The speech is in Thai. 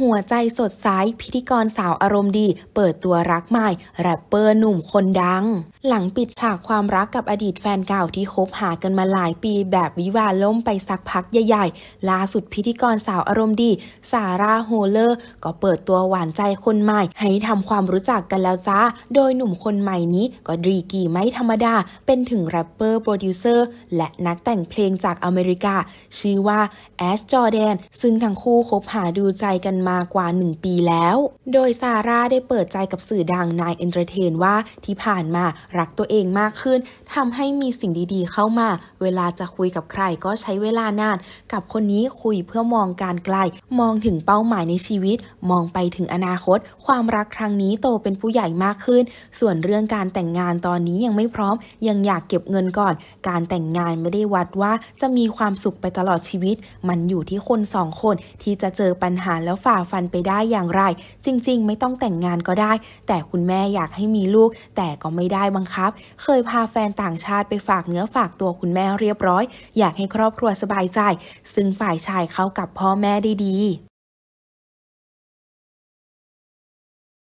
หัวใจสดใสพิธีกรสาวอารมณ์ดี เปิดตัวรักใหม่ แรปเปอร์หนุ่มคนดัง หลังปิดฉากความรักกับอดีตแฟนเก่าที่คบหากันมาหลายปีแบบวิวาล่มไปสักพักใหญ่ๆล่าสุดพิธีกรสาวอารมณ์ดีซาร่าโฮเลอร์ก็เปิดตัวหวานใจคนใหม่ ให้ทำความรู้จักกันแล้วจ้า โดยหนุ่มคนใหม่นี้ก็ดีกีไม่ธรรมดาเป็นถึงแรปเปอร์โปรดิวเซอร์และนักแต่งเพลงจากอเมริกา ชื่อว่าแอชจอแดนซึ่งทั้งคู่คบหาดูใจกันมากว่า 1 ปีแล้ว โดยซาร่าได้เปิดใจกับสื่อดังนายเอนเตอร์เทนว่า ที่ผ่านมารักตัวเองมากขึ้น ทำให้มีสิ่งดีๆเข้ามา เวลาจะคุยกับใครก็ใช้เวลานาน กับคนนี้คุยเพื่อมองการไกล มองถึงเป้าหมายในชีวิต มองไปถึงอนาคต ความรักครั้งนี้โตเป็นผู้ใหญ่มากขึ้น ส่วนเรื่องการแต่งงานตอนนี้ยังไม่พร้อม ยังอยากเก็บเงินก่อน การแต่งงานไม่ได้วัดว่าจะมีความสุขไปตลอดชีวิต มันอยู่ที่คนสองคนที่จะเจอปัญหาแล้วฝ่าาฟันไปได้อย่างไร จริง ๆ ไม่ต้องแต่งงานก็ได้ แต่คุณแม่อยากให้มีลูก แต่ก็ไม่ได้บังคับ เคยพาแฟนต่างชาติไปฝากเนื้อฝากตัวคุณแม่เรียบร้อย อยากให้ครอบครัวสบายใจ ซึ่งฝ่ายชายเข้ากับพ่อแม่ได้ดี